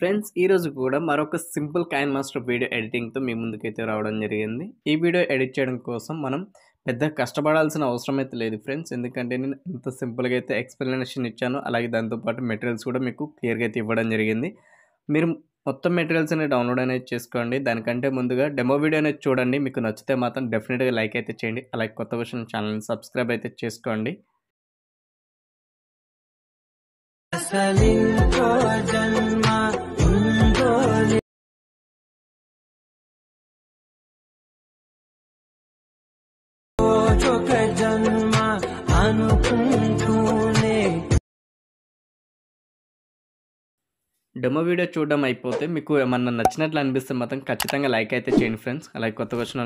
friends ఈరోజు కూడా మరొక సింపుల్ కాయిన్ మాస్టర్ వీడియో ఎడిటింగ్తో మీ ముందుకైతే రావడం జరిగింది ఈ వీడియో ఎడిట్ చేయడం కోసం మనం పెద్ద కష్టపడాల్సిన అవసరం అయితే లేదు ఫ్రెండ్స్ ఎందుకంటే నేను ఇంత సింపుల్గా అయితే ఎక్స్ప్లెనేషన్ ఇచ్చాను అలాగే దాంతోపాటు మెటీరియల్స్ కూడా మీకు క్లియర్గా అయితే ఇవ్వడం జరిగింది మీరు మొత్తం మెటీరియల్స్ అనేది డౌన్లోడ్ అనేది చేసుకోండి దానికంటే ముందుగా డెమో వీడియో అనేది చూడండి మీకు నచ్చితే మాత్రం డెఫినెట్గా లైక్ అయితే చేయండి అలాగే కొత్త విషయం ఛానల్ని సబ్స్క్రైబ్ అయితే చేసుకోండి జన్మ డెమో వీడియో చూడడం అయిపోతే మీకు ఏమన్నా నచ్చినట్లు అనిపిస్తే మాత్రం ఖచ్చితంగా లైక్ అయితే చేయండి ఫ్రెండ్స్ అలాగే కొత్త వచ్చిన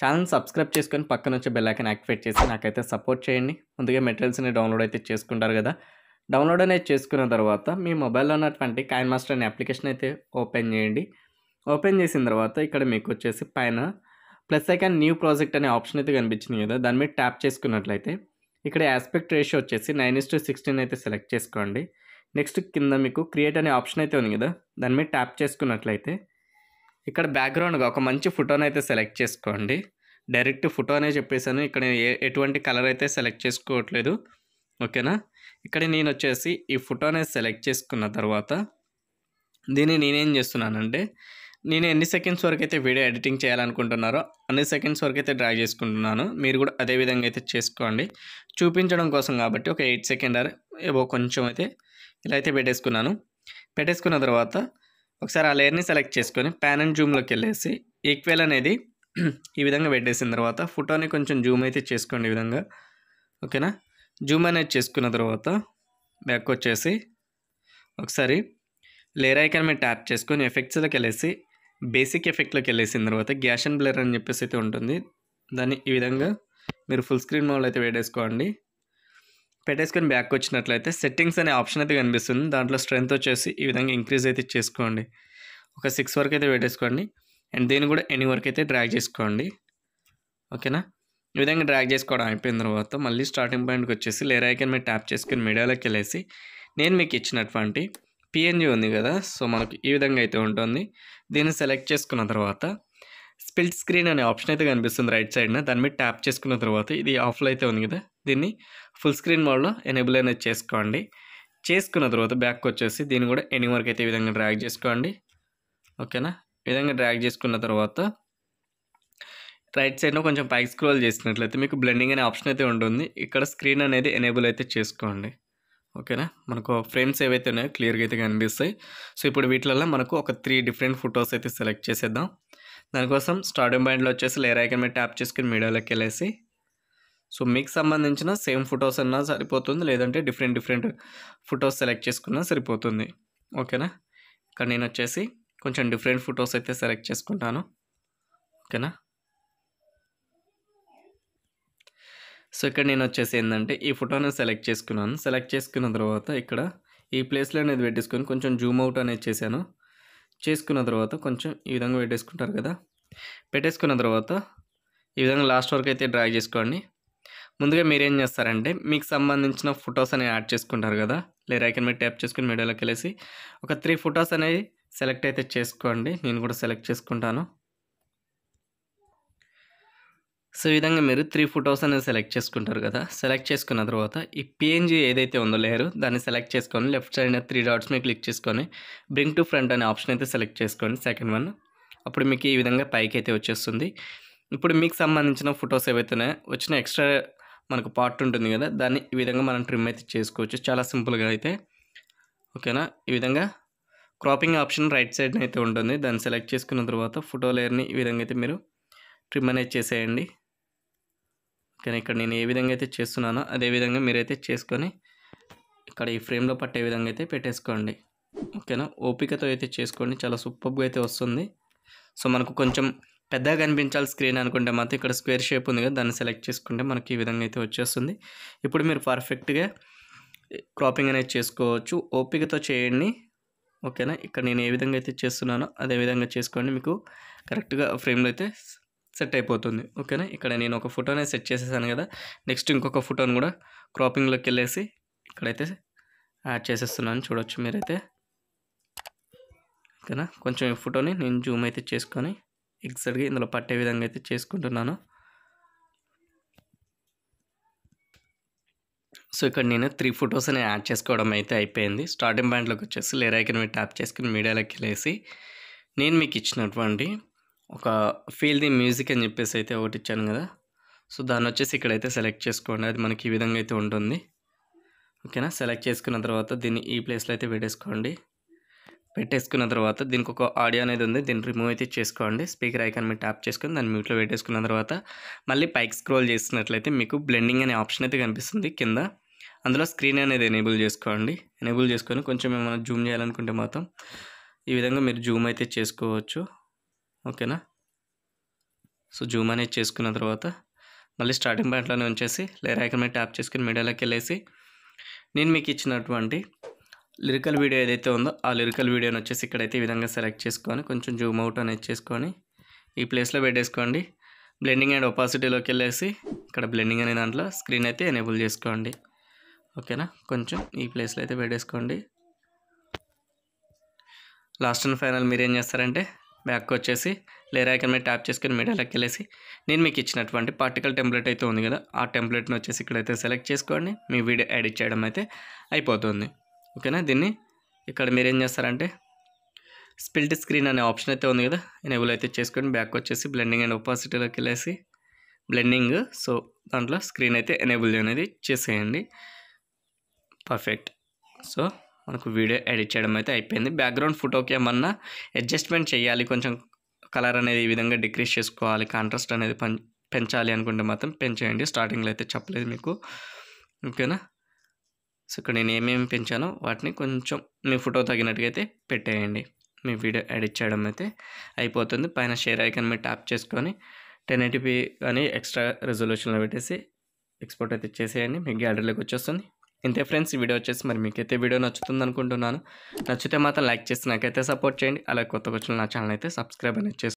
ఛానల్ని సబ్స్క్రైబ్ చేసుకొని పక్కన వచ్చే బెల్లైకన్ యాక్టివేట్ చేసి నాకైతే సపోర్ట్ చేయండి ముందుగా మెటీరియల్స్ని డౌన్లోడ్ అయితే చేసుకుంటారు కదా డౌన్లోడ్ అనేది చేసుకున్న తర్వాత మీ మొబైల్లో ఉన్నటువంటి కాయిన్ మాస్టర్ అనే అప్లికేషన్ అయితే ఓపెన్ చేయండి ఓపెన్ చేసిన తర్వాత ఇక్కడ మీకు వచ్చేసి పైన ప్లస్ ఐకాన్ న్యూ ప్రాజెక్ట్ అనే ఆప్షన్ అయితే కనిపించింది కదా దాని మీద ట్యాప్ చేసుకున్నట్లయితే ఇక్కడ ఆస్పెక్ట్ రేషియో వచ్చేసి నైన్ ఇస్ టు సిక్స్టీన్ అయితే సెలెక్ట్ చేసుకోండి నెక్స్ట్ కింద మీకు క్రియేట్ అనే ఆప్షన్ అయితే ఉంది కదా దాని మీద ట్యాప్ చేసుకున్నట్లయితే ఇక్కడ బ్యాక్గ్రౌండ్గా ఒక మంచి ఫోటోని అయితే సెలెక్ట్ చేసుకోండి డైరెక్ట్ ఫోటోనే చెప్పేశాను ఇక్కడ ఎటువంటి కలర్ అయితే సెలెక్ట్ చేసుకోవట్లేదు ఓకేనా ఇక్కడ నేను వచ్చేసి ఈ ఫోటోనే సెలెక్ట్ చేసుకున్న తర్వాత దీన్ని నేనేం చేస్తున్నానంటే నేను ఎన్ని సెకండ్స్ వరకు అయితే వీడియో ఎడిటింగ్ చేయాలనుకుంటున్నారో అన్ని సెకండ్స్ వరకు అయితే డ్రా చేసుకుంటున్నాను మీరు కూడా అదే విధంగా అయితే చేసుకోండి చూపించడం కోసం కాబట్టి ఒక ఎయిట్ సెకండ్ ఏవో కొంచెం అయితే ఇలా అయితే పెట్టేసుకున్నాను పెట్టేసుకున్న తర్వాత ఒకసారి ఆ లేయర్ని సెలెక్ట్ చేసుకొని ప్యాన్ అండ్ జూమ్లోకి వెళ్ళేసి ఈక్వెల్ అనేది ఈ విధంగా పెట్టేసిన తర్వాత ఫోటోని కొంచెం జూమ్ అయితే చేసుకోండి ఈ విధంగా ఓకేనా జూమ్ అనేది చేసుకున్న తర్వాత బ్యాక్ వచ్చేసి ఒకసారి లేయర్ ఐకాన్ మీద ట్యాప్ చేసుకొని ఎఫెక్ట్స్లోకి వెళ్ళేసి బేసిక్ ఎఫెక్ట్లోకి వెళ్ళేసిన తర్వాత గ్యాష్ అండ్ బ్లర్ అని చెప్పేసి అయితే ఉంటుంది దాన్ని ఈ విధంగా మీరు ఫుల్ స్క్రీన్ మోడ్ అయితే పెట్టేసుకోండి పెట్టేసుకొని బ్యాక్ వచ్చినట్లయితే సెట్టింగ్స్ అనే ఆప్షన్ అయితే కనిపిస్తుంది దాంట్లో స్ట్రెంత్ వచ్చేసి ఈ విధంగా ఇంక్రీజ్ అయితే చేసుకోండి ఒక సిక్స్ వరకు అయితే పెట్టేసుకోండి అండ్ దీన్ని కూడా ఎనీ వరకు అయితే డ్రాగ్ చేసుకోండి ఓకేనా ఈ విధంగా డ్రాగ్ చేసుకోవడం అయిపోయిన తర్వాత మళ్ళీ స్టార్టింగ్ పాయింట్కి వచ్చేసి లేరాయికన్ మీరు ట్యాప్ చేసుకుని మీడియాలోకి వెళ్ళేసి నేను మీకు ఇచ్చినటువంటి పిఎన్జీ ఉంది కదా సో మనకు ఈ విధంగా అయితే ఉంటుంది దీన్ని సెలెక్ట్ చేసుకున్న తర్వాత స్పిల్ట్ స్క్రీన్ అనే ఆప్షన్ అయితే కనిపిస్తుంది రైట్ సైడ్న దాని మీద ట్యాప్ చేసుకున్న తర్వాత ఇది ఆఫ్లో అయితే ఉంది కదా దీన్ని ఫుల్ స్క్రీన్ మోడ్లో ఎనేబుల్ అనేది చేసుకోండి చేసుకున్న తర్వాత బ్యాక్ వచ్చేసి దీన్ని కూడా ఎనీ వరకు అయితే ఈ విధంగా డ్రాగ్ చేసుకోండి ఓకేనా ఈ విధంగా డ్రాగ్ చేసుకున్న తర్వాత రైట్ సైడ్లో కొంచెం పైక్ స్క్రోల్ చేసినట్లయితే మీకు బ్లెండింగ్ అనే ఆప్షన్ అయితే ఉంటుంది ఇక్కడ స్క్రీన్ అనేది ఎనేబుల్ అయితే చేసుకోండి ఓకేనా మనకు ఫ్రేమ్స్ ఏవైతే ఉన్నాయో క్లియర్గా అయితే కనిపిస్తాయి సో ఇప్పుడు వీటిలల్లో మనకు ఒక త్రీ డిఫరెంట్ ఫొటోస్ అయితే సెలెక్ట్ చేసేద్దాం దానికోసం స్టార్టింగ్ పాయింట్లో వచ్చేసి లేర్ ఐకన్ మీద ట్యాప్ చేసుకుని మీడియాలోకి వెళ్ళేసి సో మీకు సంబంధించిన సేమ్ ఫొటోస్ అన్నా సరిపోతుంది లేదంటే డిఫరెంట్ డిఫరెంట్ ఫొటోస్ సెలెక్ట్ చేసుకున్నా సరిపోతుంది ఓకేనా ఇక్కడ నేను వచ్చేసి కొంచెం డిఫరెంట్ ఫొటోస్ అయితే సెలెక్ట్ చేసుకుంటాను ఓకేనా సో ఇక్కడ నేను వచ్చేసి ఏంటంటే ఈ ఫోటోని సెలెక్ట్ చేసుకున్నాను సెలెక్ట్ చేసుకున్న తర్వాత ఇక్కడ ఈ ప్లేస్లో అనేది పెట్టేసుకొని కొంచెం జూమ్ అవుట్ అనేది చేశాను చేసుకున్న తర్వాత కొంచెం ఈ విధంగా పెట్టేసుకుంటారు కదా పెట్టేసుకున్న తర్వాత ఈ విధంగా లాస్ట్ వరకు అయితే డ్రా చేసుకోండి ముందుగా మీరేం చేస్తారంటే మీకు సంబంధించిన ఫొటోస్ అనేవి యాడ్ చేసుకుంటారు కదా లేదా ఐకన్ మీద ట్యాప్ చేసుకుని మీడియాలోకి వెళ్ళేసి ఒక త్రీ ఫొటోస్ అనేవి సెలెక్ట్ అయితే చేసుకోండి నేను కూడా సెలెక్ట్ చేసుకుంటాను సో ఈ విధంగా మీరు త్రీ ఫొటోస్ అనేది సెలెక్ట్ చేసుకుంటారు కదా సెలెక్ట్ చేసుకున్న తర్వాత ఈ పిఎన్జీ ఏదైతే ఉందో లేరు దాన్ని సెలెక్ట్ చేసుకొని లెఫ్ట్ సైడ్ త్రీ డాట్స్ మీద క్లిక్ చేసుకొని బ్రింగ్ టు ఫ్రంట్ అనే ఆప్షన్ అయితే సెలెక్ట్ చేసుకోండి సెకండ్ వన్ అప్పుడు మీకు ఈ విధంగా పైకి అయితే వచ్చేస్తుంది ఇప్పుడు మీకు సంబంధించిన ఫొటోస్ ఏవైతే వచ్చిన ఎక్స్ట్రా మనకు పార్ట్ ఉంటుంది కదా దాన్ని ఈ విధంగా మనం ట్రిమ్ అయితే చేసుకోవచ్చు చాలా సింపుల్గా అయితే ఓకేనా ఈ విధంగా క్రాపింగ్ ఆప్షన్ రైట్ సైడ్ అయితే ఉంటుంది దాన్ని సెలెక్ట్ చేసుకున్న తర్వాత ఫోటో లేయర్ని ఈ విధంగా అయితే మీరు ట్రిమ్ అనేది చేసేయండి కానీ ఇక్కడ నేను ఏ విధంగా అయితే చేస్తున్నానో అదే విధంగా మీరైతే చేసుకొని ఇక్కడ ఈ ఫ్రేమ్లో పట్టే విధంగా అయితే పెట్టేసుకోండి ఓకేనా ఓపికతో అయితే చేసుకోండి చాలా సూపర్గా అయితే వస్తుంది సో మనకు కొంచెం పెద్దగా కనిపించాలి స్క్రీన్ అనుకుంటే మాత్రం ఇక్కడ స్క్వేర్ షేప్ ఉంది కదా దాన్ని సెలెక్ట్ చేసుకుంటే మనకి ఈ విధంగా అయితే వచ్చేస్తుంది ఇప్పుడు మీరు పర్ఫెక్ట్గా క్రాపింగ్ అనేది చేసుకోవచ్చు ఓపికతో చేయండి ఓకేనా ఇక్కడ నేను ఏ విధంగా అయితే చేస్తున్నానో అదే విధంగా చేసుకోండి మీకు కరెక్ట్గా ఫ్రేమ్లో అయితే సెట్ అయిపోతుంది ఓకేనా ఇక్కడ నేను ఒక ఫోటోనే సెట్ చేసేసాను కదా నెక్స్ట్ ఇంకొక ఫోటోని కూడా క్రాపింగ్లోకి వెళ్ళేసి ఇక్కడైతే యాడ్ చేసేస్తున్నాను చూడొచ్చు మీరైతే ఓకేనా కొంచెం ఈ ఫోటోని నేను జూమ్ అయితే చేసుకొని ఎగ్జాక్ట్గా ఇందులో పట్టే విధంగా అయితే చేసుకుంటున్నాను సో ఇక్కడ నేను త్రీ ఫొటోస్ అని యాడ్ చేసుకోవడం అయితే అయిపోయింది స్టార్టింగ్ పాయింట్లోకి వచ్చేసి మీరు ట్యాప్ చేసుకుని మీడియాలోకి వెళ్ళేసి నేను మీకు ఇచ్చినటువంటి ఒక ఫీల్ ది మ్యూజిక్ అని చెప్పేసి అయితే ఒకటి ఇచ్చాను కదా సో దాన్ని వచ్చేసి ఇక్కడైతే సెలెక్ట్ చేసుకోండి అది మనకి ఈ విధంగా అయితే ఉంటుంది ఓకేనా సెలెక్ట్ చేసుకున్న తర్వాత దీన్ని ఈ ప్లేస్లో అయితే పెట్టేసుకోండి పెట్టేసుకున్న తర్వాత దీనికి ఒక ఆడియో అనేది ఉంది దీన్ని రిమూవ్ అయితే చేసుకోండి స్పీకర్ ఐకాన్ మీరు ట్యాప్ చేసుకొని దాన్ని మ్యూట్లో పెట్టేసుకున్న తర్వాత మళ్ళీ పైక్ స్క్రోల్ చేసినట్లయితే మీకు బ్లెండింగ్ అనే ఆప్షన్ అయితే కనిపిస్తుంది కింద అందులో స్క్రీన్ అనేది ఎనేబుల్ చేసుకోండి ఎనేబుల్ చేసుకొని కొంచెం ఏమైనా జూమ్ చేయాలనుకుంటే మాత్రం ఈ విధంగా మీరు జూమ్ అయితే చేసుకోవచ్చు ఓకేనా సో జూమ్ అనేది చేసుకున్న తర్వాత మళ్ళీ స్టార్టింగ్ పాయింట్లోనే ఉంచేసి లేయర్ ఐకన్ మీద ట్యాప్ చేసుకుని మీడియాలోకి వెళ్ళేసి నేను మీకు ఇచ్చినటువంటి లిరికల్ వీడియో ఏదైతే ఉందో ఆ లిరికల్ వీడియోని వచ్చేసి ఇక్కడైతే ఈ విధంగా సెలెక్ట్ చేసుకొని కొంచెం జూమ్ అవుట్ అనేది చేసుకొని ఈ ప్లేస్లో పెట్టేసుకోండి బ్లెండింగ్ అండ్ ఒపాసిటీలోకి వెళ్ళేసి ఇక్కడ బ్లెండింగ్ అనే దాంట్లో స్క్రీన్ అయితే ఎనేబుల్ చేసుకోండి ఓకేనా కొంచెం ఈ ప్లేస్లో అయితే పెట్టేసుకోండి లాస్ట్ అండ్ ఫైనల్ మీరు ఏం చేస్తారంటే బ్యాక్ వచ్చేసి లేయర్ ఐకన్ మీద ట్యాప్ చేసుకుని మీడియాలోకి వెళ్ళేసి నేను మీకు ఇచ్చినటువంటి పార్టికల్ టెంప్లెట్ అయితే ఉంది కదా ఆ టెంప్లెట్ని వచ్చేసి ఇక్కడైతే సెలెక్ట్ చేసుకోండి మీ వీడియో ఎడిట్ చేయడం అయితే అయిపోతుంది ఓకేనా దీన్ని ఇక్కడ మీరు ఏం చేస్తారంటే స్పిల్ట్ స్క్రీన్ అనే ఆప్షన్ అయితే ఉంది కదా ఎనేబుల్ అయితే చేసుకొని బ్యాక్ వచ్చేసి బ్లెండింగ్ అండ్ ఒపాసిటీలోకి వెళ్ళేసి బ్లెండింగ్ సో దాంట్లో స్క్రీన్ అయితే ఎనేబుల్ అనేది చేసేయండి పర్ఫెక్ట్ సో మనకు వీడియో ఎడిట్ చేయడం అయితే అయిపోయింది బ్యాక్గ్రౌండ్ ఫోటోకి ఏమన్నా అడ్జస్ట్మెంట్ చేయాలి కొంచెం కలర్ అనేది ఈ విధంగా డిక్రీస్ చేసుకోవాలి కాంట్రాస్ట్ అనేది పెంచాలి అనుకుంటే మాత్రం పెంచేయండి స్టార్టింగ్లో అయితే చెప్పలేదు మీకు ఓకేనా సో ఇక్కడ నేను ఏమేమి పెంచానో వాటిని కొంచెం మీ ఫోటో తగినట్టుగా అయితే పెట్టేయండి మీ వీడియో ఎడిట్ చేయడం అయితే అయిపోతుంది పైన షేర్ ఐకన్ మీరు ట్యాప్ చేసుకొని టెన్ ఎయిటీపీ కానీ ఎక్స్ట్రా రెజల్యూషన్లో పెట్టేసి ఎక్స్పోర్ట్ అయితే చేసేయండి మీ గ్యాలరీలోకి వచ్చేస్తుంది ఇంతే ఫ్రెండ్స్ ఈ వీడియో వచ్చేసి మరి మీకైతే వీడియో నచ్చుతుంది అనుకుంటున్నాను నచ్చితే మాత్రం లైక్ చేసి నాకైతే సపోర్ట్ చేయండి అలాగే కొత్త వచ్చిన నా ఛానల్ అయితే సబ్స్క్రైబ్ అనేది